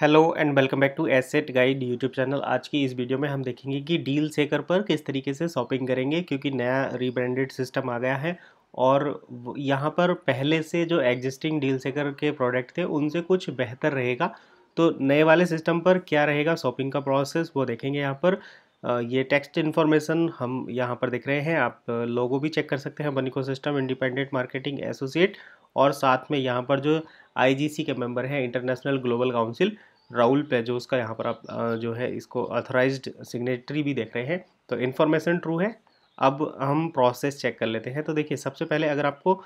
hello and welcome back to asset guide YouTube channel आज की इस वीडियो में हम देखेंगे कि डील सेकर पर किस तरीके से शॉपिंग करेंगे क्योंकि नया रीब्रांडेड सिस्टम आ गया है और यहाँ पर पहले से जो एग्जिस्टिंग डील सेकर के प्रोडक्ट थे उनसे कुछ बेहतर रहेगा तो नए वाले सिस्टम पर क्या रहेगा शॉपिंग का प्रोसेस वो देखेंगे यहाँ पर ये टेक्स्ट इन्फॉर्मेशन हम यहाँ पर देख रहे हैं आप लोगों भी चेक कर सकते हैं बनिको सिस्टम इंडिपेंडेंट मार्केटिंग एसोसिएट और साथ में यहाँ पर जो आईजीसी के मेंबर हैं इंटरनेशनल ग्लोबल काउंसिल राहुल पेजोस का यहाँ पर आप जो है इसको ऑथराइज्ड सिग्नेटरी भी देख रहे हैं तो इन्फॉर्मेशन ट्रू है अब हम प्रोसेस चेक कर लेते हैं तो देखिए सबसे पहले अगर आपको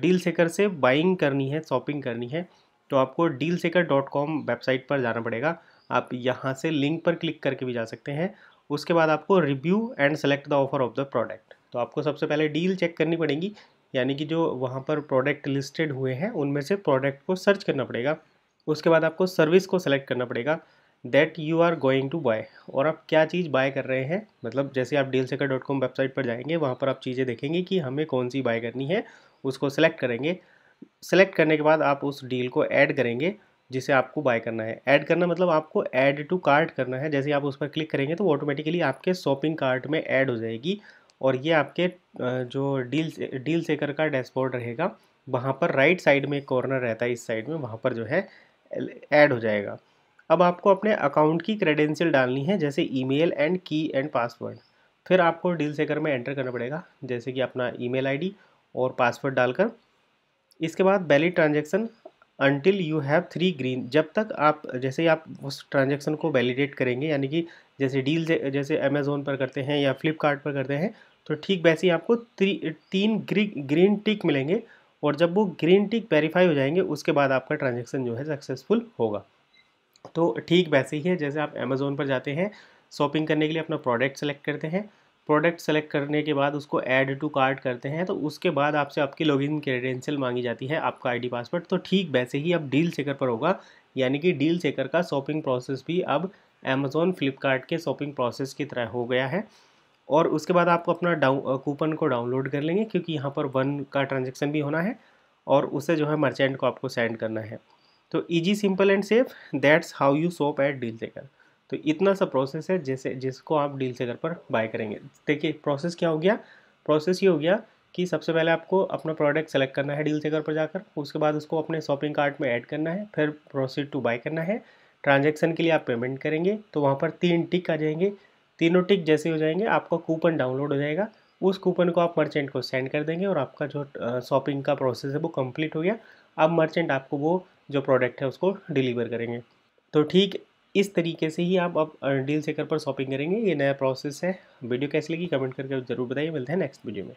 डील सेकर से बाइंग करनी है शॉपिंग करनी है तो आपको डील सेकर डॉट कॉम वेबसाइट पर जाना पड़ेगा आप यहाँ से लिंक पर क्लिक करके भी जा सकते हैं उसके बाद आपको review and select the offer of the product तो आपको सबसे पहले डील चेक करनी पड़ेगी यानी कि जो वहाँ पर प्रोडक्ट लिस्टेड हुए हैं उनमें से प्रोडक्ट को सर्च करना पड़ेगा उसके बाद आपको सर्विस को सेलेक्ट करना पड़ेगा that you are going to buy और आप क्या चीज़ बाय कर रहे हैं मतलब जैसे आप डील सेकर डॉट कॉम वेबसाइट पर जाएंगे वहाँ पर आप चीज़ें देखेंगे कि हमें कौन सी बाय करनी है उसको सेलेक्ट करेंगे सेलेक्ट करने के बाद आप उस डील को ऐड करेंगे जिसे आपको बाय करना है ऐड करना मतलब आपको ऐड टू कार्ट करना है जैसे आप उस पर क्लिक करेंगे तो वो ऑटोमेटिकली आपके शॉपिंग कार्ट में ऐड हो जाएगी और ये आपके जो डील डील सेकर का डैशबोर्ड रहेगा वहाँ पर राइट साइड में एक कॉर्नर रहता है इस साइड में वहाँ पर जो है ऐड हो जाएगा अब आपको अपने अकाउंट की क्रेडेंशियल डालनी है जैसे email and key and password फिर आपको डील सेकर में एंटर करना पड़ेगा जैसे कि अपना ईमेल आईडी और पासवर्ड डालकर इसके बाद valid transaction until you have three green जब तक आप जैसे आप उस ट्रांजेक्शन को वैलिडेट करेंगे यानी कि जैसे डील जैसे अमेज़ोन पर करते हैं या फ्लिपकार्ट पर करते हैं तो ठीक वैसे ही आपको तीन ग्री, ग्रीन टिक मिलेंगे और जब वो ग्रीन टिक वेरीफाई हो जाएंगे उसके बाद आपका ट्रांजेक्शन जो है सक्सेसफुल होगा तो ठीक वैसे ही है जैसे आप अमेज़ोन पर जाते हैं शॉपिंग करने के लिए अपना प्रोडक्ट सेलेक्ट करते हैं प्रोडक्ट सेलेक्ट करने के बाद उसको ऐड टू कार्ट करते हैं तो उसके बाद आपसे आपकी लॉगिन क्रेडेंशियल मांगी जाती है आपका आईडी पासवर्ड तो ठीक वैसे ही अब डील चेकर पर होगा यानी कि डील चेकर का शॉपिंग प्रोसेस भी अब अमेज़ोन फ्लिपकार्ट के शॉपिंग प्रोसेस की तरह हो गया है और उसके बाद आपको अपना डाउन कूपन को डाउनलोड कर लेंगे क्योंकि यहाँ पर वन का ट्रांजेक्शन भी होना है और उसे जो है मर्चेंट को आपको सेंड करना है तो easy simple and safe that's how you shop at deal checker तो इतना सा प्रोसेस है जैसे जिसको आप डील सेलर पर बाय करेंगे देखिए प्रोसेस क्या हो गया प्रोसेस ये हो गया कि सबसे पहले आपको अपना प्रोडक्ट सेलेक्ट करना है डील सेकर पर जाकर उसके बाद उसको अपने शॉपिंग कार्ट में ऐड करना है फिर प्रोसीड टू बाय करना है ट्रांजेक्शन के लिए आप पेमेंट करेंगे तो वहाँ पर तीन टिक आ जाएंगे तीनों टिक जैसे हो जाएंगे आपका कूपन डाउनलोड हो जाएगा उस कूपन को आप मर्चेंट को सेंड कर देंगे और आपका जो शॉपिंग का प्रोसेस है वो कंप्लीट हो गया अब मर्चेंट आपको वो जो प्रोडक्ट है उसको डिलीवर करेंगे तो ठीक इस तरीके से ही आप अब डील सेकर पर शॉपिंग करेंगे ये नया प्रोसेस है वीडियो कैसी लगी कमेंट करके जरूर बताइए मिलते हैं नेक्स्ट वीडियो में